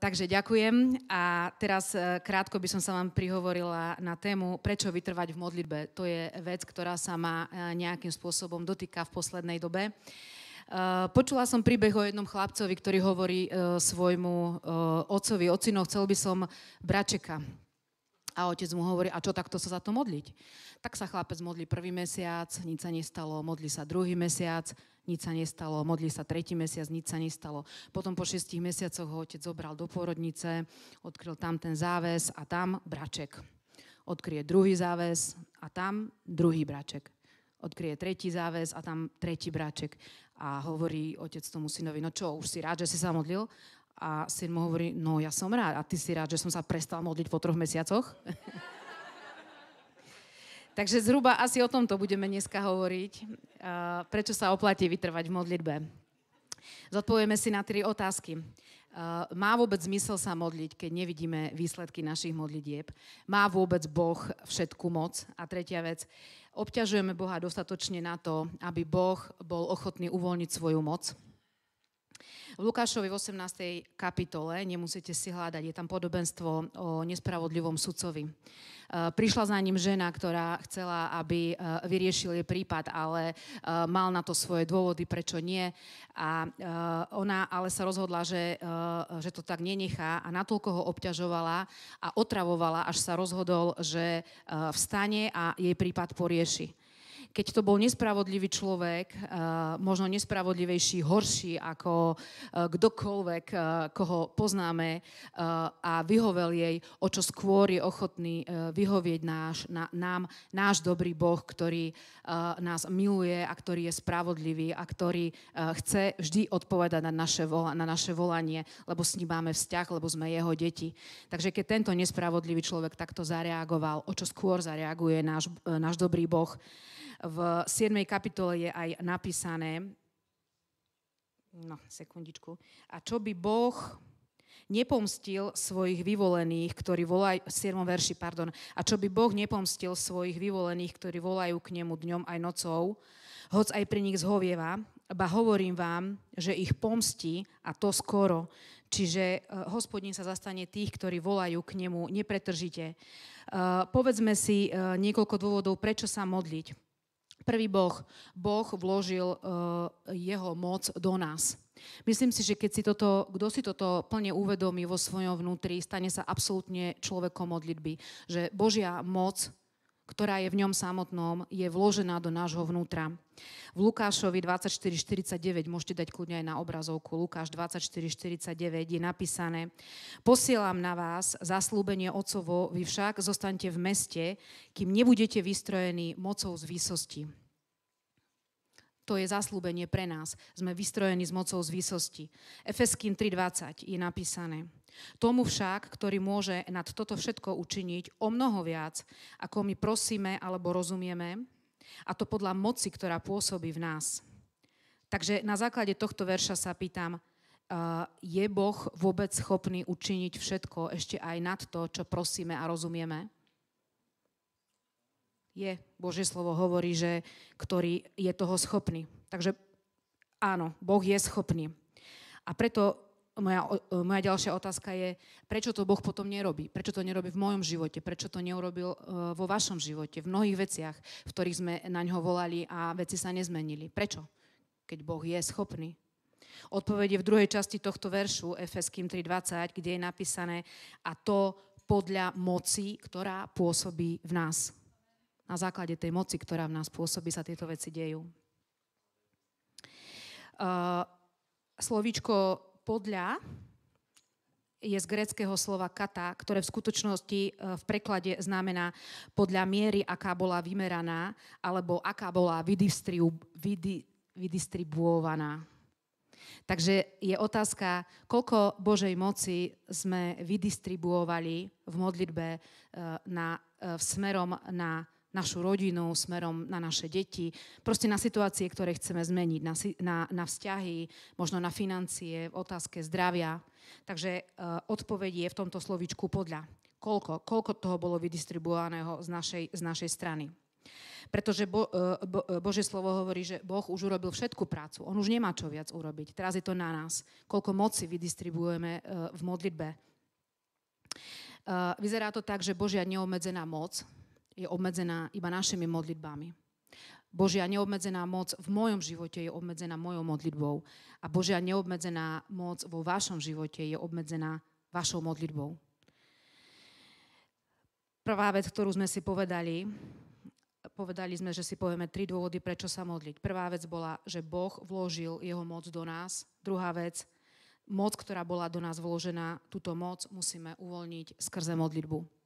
takže ďakujem a teraz e, krátko by som sa vám prihovorila na tému, prečo vytrvať v modlitbe. To je vec, ktorá sa ma e, nejakým spôsobom dotýka v poslednej dobe. E, počula som príbeh o jednom chlapcovi, ktorý hovorí svojmu otcovi, ocino, chcel by som bračeka. A otec mu hovorí, a čo takto sa za to modliť? Tak sa chlapec modlí prvý mesiac, nič sa nestalo, modlí sa druhý mesiac, nič sa nestalo, modli sa tretí mesiac, nič sa nestalo. Potom po šestich mesiacoch ho otec zobral do pôrodnice, odkryl tam ten záves a tam braček. Odkrie druhý záves a tam druhý braček odkryje tretí záväz a tam tretí braček. A hovorí otec tomu synovi, no čo, už si rád, že si sa modlil? A syn mu hovorí, no ja som rád. A ty si rád, že som sa prestal modliť po troch mesiacoch? Takže zhruba asi o tomto budeme dneska hovoriť. Prečo sa oplatí vytrvať v modlitbe? Zodpovieme si na tri otázky. Má vôbec zmysel sa modliť, keď nevidíme výsledky našich modlitieb? Má vôbec Boh všetku moc? A tretia vec, obťažujeme Boha dostatočne na to, aby Boh bol ochotný uvoľniť svoju moc? V Lukášovi v 18. kapitole, nemusíte si hľadať, je tam podobenstvo o nespravodlivom sudcovi. E, prišla za ním žena, ktorá chcela, aby e, vyriešil jej prípad, ale e, mal na to svoje dôvody, prečo nie. A ona ale sa rozhodla, že, že to tak nenechá a natoľko ho obťažovala a otravovala, až sa rozhodol, že vstane a jej prípad porieši keď to bol nespravodlivý človek, eh, možno nespravodlivejší, horší ako eh, kdokoľvek, eh, koho poznáme a vyhovel jej, o čo skôr je ochotný vyhovieť náš, nám, náš dobrý Boh, ktorý nás miluje a ktorý je spravodlivý a ktorý chce vždy odpovedať na naše, vola, na naše volanie, lebo s ním máme vzťah, lebo sme jeho deti. Takže keď tento nespravodlivý človek takto zareagoval, o čo skôr zareaguje náš, náš dobrý Boh, v 7. kapitole je aj napísané, no sekundičku, a čo by Boh nepomstil svojich vyvolených, ktorí volajú, v 7. verši, pardon, a čo by Boh nepomstil svojich vyvolených, ktorí volajú k nemu dňom aj nocou, hoc aj pri nich zhovieva, ba hovorím vám, že ich pomstí a to skoro. Čiže uh, eh, hospodin sa zastane tých, ktorí volajú k nemu nepretržite. Uh, povedzme si uh, niekoľko dôvodov, prečo sa modliť. Prvý Boh. Boh vložil eh, jeho moc do nás. Myslím si, že keď si toto, kto si toto plne uvedomí vo svojom vnútri, stane sa absolútne človekom modlitby. Že Božia moc ktorá je v ňom samotnom, je vložená do nášho vnútra. V Lukášovi 24.49, môžete dať kľudne aj na obrazovku, Lukáš 24.49 je napísané, posielam na vás zaslúbenie Otcovo, vy však zostanete v meste, kým nebudete vystrojení mocou z výsosti. To je zaslúbenie pre nás. Sme vystrojení s mocou z výsosti. Efeským 3.20 je napísané. Tomu však, ktorý môže nad toto všetko učiniť o mnoho viac, ako my prosíme alebo rozumieme, a to podľa moci, ktorá pôsobí v nás. Takže na základe tohto verša sa pýtam, eh, je Boh vôbec schopný učiniť všetko ešte aj nad to, čo prosíme a rozumieme? je. Božie slovo hovorí, že ktorý je toho schopný. Takže áno, Boh je schopný. A preto moja, moja ďalšia otázka je, prečo to Boh potom nerobí? Prečo to nerobí v mojom živote? Prečo to neurobil e, vo vašom živote? V mnohých veciach, v ktorých sme na ňo volali a veci sa nezmenili. Prečo? Keď Boh je schopný. Odpovede je v druhej časti tohto veršu, Efeským 3.20, kde je napísané a to podľa moci, ktorá pôsobí v nás na základe tej moci, ktorá v nás pôsobí, sa tieto veci dejú. Uh, slovíčko podľa je z gréckého slova kata, ktoré v skutočnosti e, v preklade znamená podľa miery, aká bola vymeraná, alebo aká bola vydistribuovaná. Takže je otázka, koľko Božej moci sme vydistribuovali v modlitbe e, na, e, smerom na našu rodinu, smerom na naše deti, proste na situácie, ktoré chceme zmeniť, na, na, na vzťahy, možno na financie, v otázke zdravia. Takže e, odpoveď je v tomto slovičku podľa. Koľko, koľko toho bolo vydistribuovaného z našej, z našej strany. Pretože Bo, e, Bo, e, Božie slovo hovorí, že Boh už urobil všetku prácu. On už nemá čo viac urobiť. Teraz je to na nás. Koľko moci vydistribujeme e, v modlitbe. Vyzerá to tak, že Božia neobmedzená moc je obmedzená iba našimi modlitbami. Božia neobmedzená moc v mojom živote je obmedzená mojou modlitbou a Božia neobmedzená moc vo vašom živote je obmedzená vašou modlitbou. Prvá vec, ktorú sme si povedali, povedali sme, že si povieme tri dôvody, prečo sa modliť. Prvá vec bola, že Boh vložil jeho moc do nás. Druhá vec, moc, ktorá bola do nás vložená, túto moc musíme uvoľniť skrze modlitbu.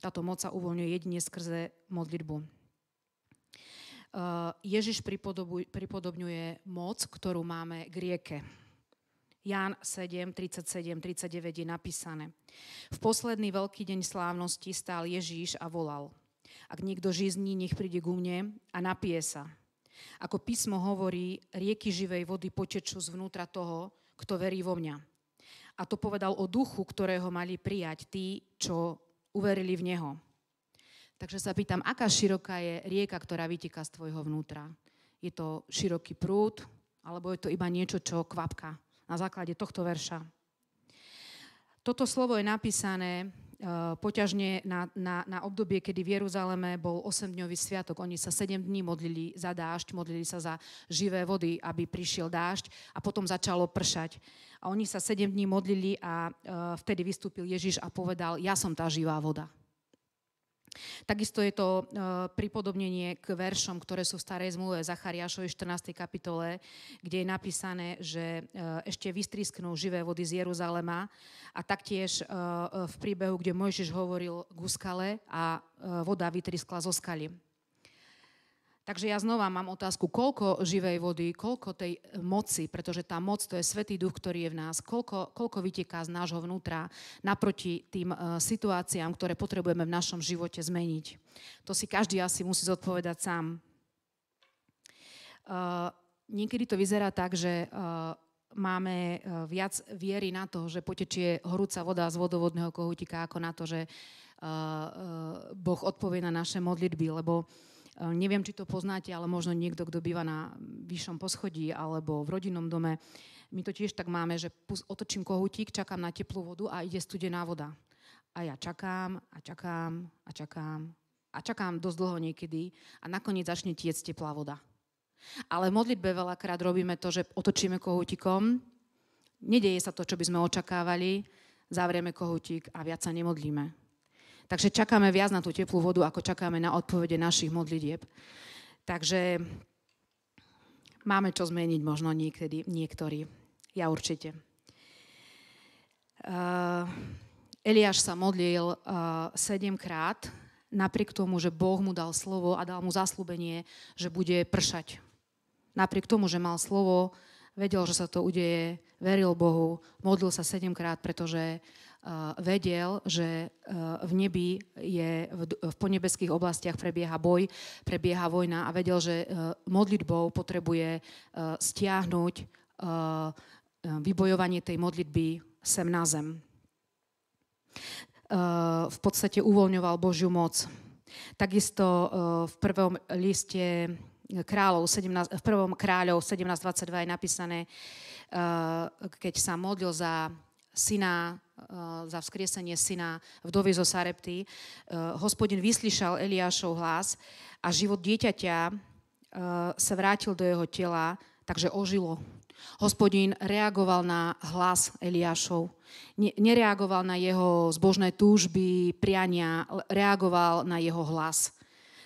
Táto moc sa uvoľňuje jedine skrze modlitbu. Uh, Ježiš pripodobňuje moc, ktorú máme k rieke. Ján 7, 37, 39 je napísané. V posledný veľký deň slávnosti stál Ježíš a volal. Ak niekto žizní, nech príde ku mne a napije sa. Ako písmo hovorí, rieky živej vody potečú zvnútra toho, kto verí vo mňa. A to povedal o duchu, ktorého mali prijať tí, čo uverili v Neho. Takže sa pýtam, aká široká je rieka, ktorá vytika z tvojho vnútra? Je to široký prúd, alebo je to iba niečo, čo kvapka na základe tohto verša? Toto slovo je napísané Ehm, poťažne na, na, na obdobie, kedy v Jeruzaleme bol 8-dňový sviatok. Oni sa 7 dní modlili za dážď, modlili sa za živé vody, aby prišiel dážď a potom začalo pršať. A oni sa 7 dní modlili a ehm, vtedy vystúpil Ježiš a povedal, ja som tá živá voda. Takisto je to e, pripodobnenie k veršom, ktoré sú v starej zmluve Zachariášovi 14. kapitole, kde je napísané, že e, ešte vystrisknú živé vody z Jeruzalema a taktiež e, v príbehu, kde Mojžiš hovoril k úskale a voda vytriskla zo skaly. Takže ja znova mám otázku, koľko živej vody, koľko tej moci, pretože tá moc to je Svetý Duch, ktorý je v nás, koľko, koľko vyteká z nášho vnútra naproti tým e, situáciám, ktoré potrebujeme v našom živote zmeniť. To si každý asi musí zodpovedať sám. E, niekedy to vyzerá tak, že e, máme e, viac viery na to, že potečie horúca voda z vodovodného kohútika, ako na to, že e, e, Boh odpovie na naše modlitby, lebo uh, E, neviem, či to poznáte, ale možno niekto, kto býva na vyššom poschodí alebo v rodinnom dome. My to tiež tak máme, že otočím kohutík, čakám na teplú vodu a ide studená voda. A ja čakám a čakám a čakám a čakám dosť dlho niekedy a nakoniec začne tiec teplá voda. Ale v modlitbe veľakrát robíme to, že otočíme kohútikom, nedeje sa to, čo by sme očakávali, zavrieme kohútik a viac sa nemodlíme. Takže čakáme viac na tú teplú vodu, ako čakáme na odpovede našich modlitieb. Takže máme čo zmeniť možno niekedy, niektorí. Ja určite. Uh, Eliáš sa modlil uh, sedemkrát, napriek tomu, že Boh mu dal slovo a dal mu zaslúbenie, že bude pršať. Napriek tomu, že mal slovo, vedel, že sa to udeje, veril Bohu, modlil sa sedemkrát, pretože vedel, že e, v nebi je, v ponebeských oblastiach prebieha boj, prebieha vojna a vedel, že e, modlitbou potrebuje e, stiahnuť vybojovanie tej modlitby sem na zem. V podstate uvoľňoval Božiu moc. Takisto v prvom liste kráľov, v prvom kráľov 17.22 je napísané, keď sa modlil za syna, eh, za vzkriesenie syna vdovy zo Sarepty, eh, hospodin vyslyšal Eliášov hlas a život dieťaťa eh, sa vrátil do jeho tela, takže ožilo. Hospodin reagoval na hlas Eliášov, nereagoval na jeho zbožné túžby, priania, reagoval na jeho hlas.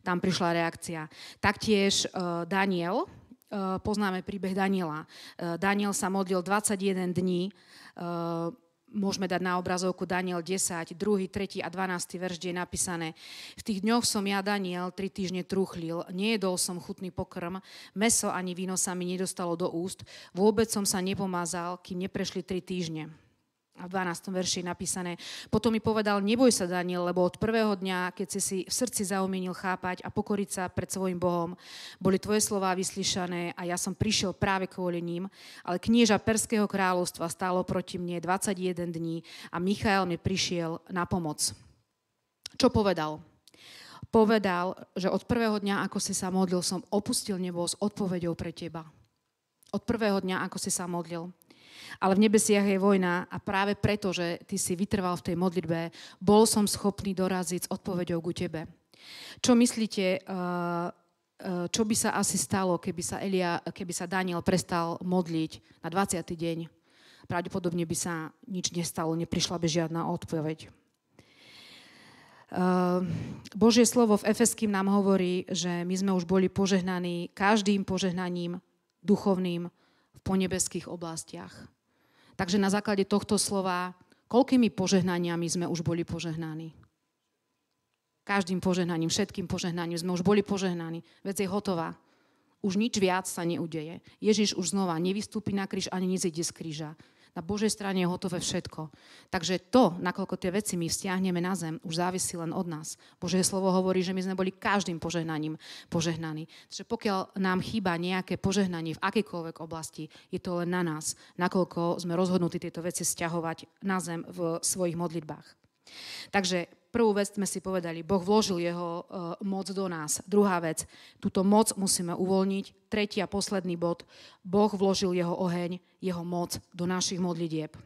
Tam prišla reakcia. Taktiež Daniel, Eh, poznáme príbeh Daniela. Eh, Daniel sa modlil 21 dní, eh, môžeme dať na obrazovku Daniel 10, 2., 3. a 12. verš, kde je napísané. V tých dňoch som ja, Daniel, tri týždne truchlil, nejedol som chutný pokrm, meso ani víno sa mi nedostalo do úst, vôbec som sa nepomazal, kým neprešli tri týždne v 12. verši napísané. Potom mi povedal, neboj sa, Daniel, lebo od prvého dňa, keď si si v srdci zaumienil chápať a pokoriť sa pred svojim Bohom, boli tvoje slová vyslyšané a ja som prišiel práve kvôli ním, ale knieža Perského kráľovstva stálo proti mne 21 dní a Michael mi prišiel na pomoc. Čo povedal? Povedal, že od prvého dňa, ako si sa modlil, som opustil nebo s odpovedou pre teba od prvého dňa, ako si sa modlil. Ale v nebesiach je vojna a práve preto, že ty si vytrval v tej modlitbe, bol som schopný doraziť s odpovedou ku tebe. Čo myslíte, eh, eh, čo by sa asi stalo, keby sa, Elia, keby sa Daniel prestal modliť na 20. deň? Pravdepodobne by sa nič nestalo, neprišla by žiadna odpoveď. Eh, Božie slovo v Efeským nám hovorí, že my sme už boli požehnaní každým požehnaním duchovným v ponebeských oblastiach. Takže na základe tohto slova, koľkými požehnaniami sme už boli požehnaní? Každým požehnaním, všetkým požehnaním sme už boli požehnaní. Vec je hotová. Už nič viac sa neudeje. Ježiš už znova nevystúpi na kríž ani nezíde z kríža. Na Božej strane je hotové všetko. Takže to, nakoľko tie veci my stiahneme na zem, už závisí len od nás. Božie slovo hovorí, že my sme boli každým požehnaním požehnaní. Takže pokiaľ nám chýba nejaké požehnanie v akejkoľvek oblasti, je to len na nás, nakoľko sme rozhodnutí tieto veci stiahovať na zem v svojich modlitbách. Takže prvú vec sme si povedali, Boh vložil jeho e, moc do nás. Druhá vec, túto moc musíme uvoľniť. Tretí a posledný bod, Boh vložil jeho oheň, jeho moc do našich modlitieb.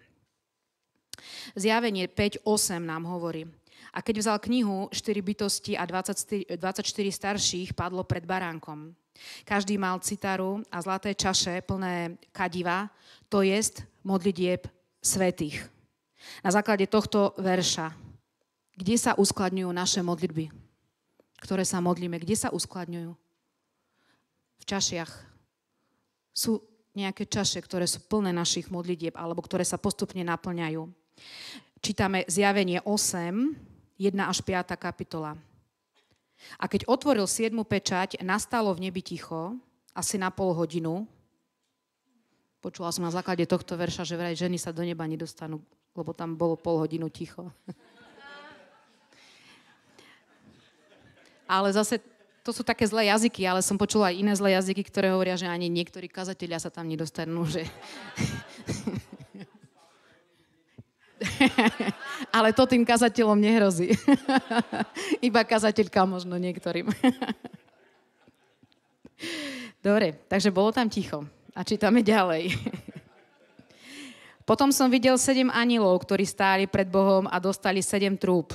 Zjavenie 5.8 nám hovorí, a keď vzal knihu 4 bytosti a 24 starších padlo pred baránkom. Každý mal citaru a zlaté čaše plné kadiva, to jest modlitieb svetých. Na základe tohto verša kde sa uskladňujú naše modlitby, ktoré sa modlíme? Kde sa uskladňujú? V čašiach. Sú nejaké čaše, ktoré sú plné našich modlitieb alebo ktoré sa postupne naplňajú. Čítame zjavenie 8, 1 až 5 kapitola. A keď otvoril 7. pečať, nastalo v nebi ticho, asi na pol hodinu. Počula som na základe tohto verša, že vraj ženy sa do neba nedostanú, lebo tam bolo pol hodinu ticho. Ale zase to sú také zlé jazyky, ale som počula aj iné zlé jazyky, ktoré hovoria, že ani niektorí kazatelia sa tam nedostanú. Že... ale to tým kazateľom nehrozí. Iba kazateľka možno niektorým. Dobre, takže bolo tam ticho. A čítame ďalej. Potom som videl sedem anilov, ktorí stáli pred Bohom a dostali sedem trúb.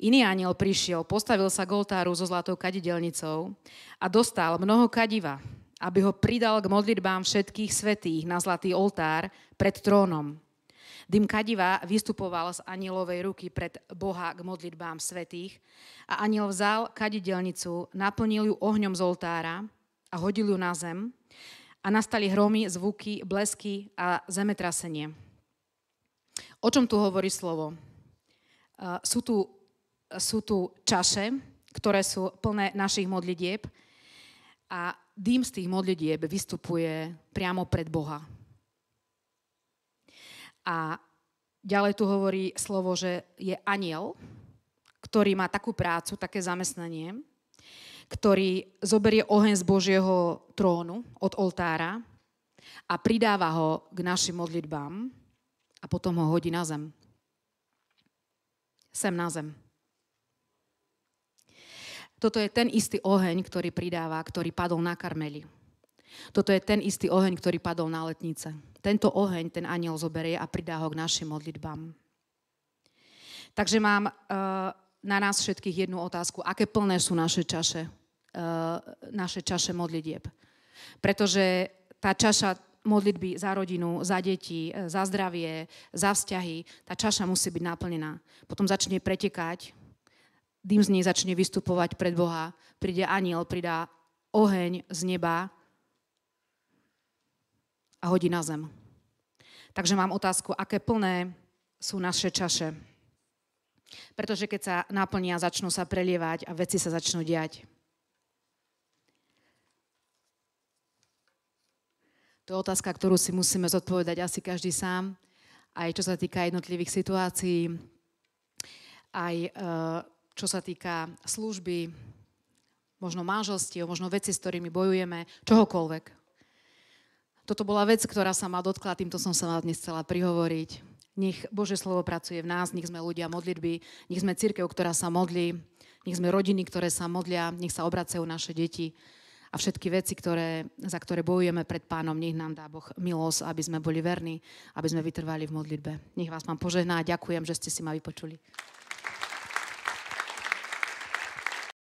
Iný aniel prišiel, postavil sa k oltáru so zlatou kadidelnicou a dostal mnoho kadiva, aby ho pridal k modlitbám všetkých svetých na zlatý oltár pred trónom. Dym kadiva vystupoval z anielovej ruky pred Boha k modlitbám svetých a aniel vzal kadidelnicu, naplnil ju ohňom z oltára a hodil ju na zem a nastali hromy, zvuky, blesky a zemetrasenie. O čom tu hovorí slovo? Sú tu sú tu čaše, ktoré sú plné našich modlitieb a dým z tých modlitieb vystupuje priamo pred Boha. A ďalej tu hovorí slovo, že je aniel, ktorý má takú prácu, také zamestnanie, ktorý zoberie oheň z Božieho trónu od oltára a pridáva ho k našim modlitbám a potom ho hodí na zem. Sem na zem. Toto je ten istý oheň, ktorý pridáva, ktorý padol na Karmeli. Toto je ten istý oheň, ktorý padol na letnice. Tento oheň ten aniel zoberie a pridá ho k našim modlitbám. Takže mám uh, na nás všetkých jednu otázku. Aké plné sú naše čaše, uh, naše čaše modlitieb? Pretože tá čaša modlitby za rodinu, za deti, eh, za zdravie, za vzťahy, tá čaša musí byť naplnená. Potom začne pretekať dým z nej začne vystupovať pred Boha. Príde aniel, pridá oheň z neba a hodí na zem. Takže mám otázku, aké plné sú naše čaše. Pretože keď sa naplnia, začnú sa prelievať a veci sa začnú diať. To je otázka, ktorú si musíme zodpovedať asi každý sám, aj čo sa týka jednotlivých situácií, aj uh, čo sa týka služby, možno manželstí, možno veci, s ktorými bojujeme, čohokoľvek. Toto bola vec, ktorá sa ma dotkla, týmto som sa vám dnes chcela prihovoriť. Nech Bože slovo pracuje v nás, nech sme ľudia modlitby, nech sme církev, ktorá sa modlí, nech sme rodiny, ktoré sa modlia, nech sa obracajú naše deti a všetky veci, ktoré, za ktoré bojujeme pred pánom, nech nám dá Boh milosť, aby sme boli verní, aby sme vytrvali v modlitbe. Nech vás mám požehná a ďakujem, že ste si ma vypočuli.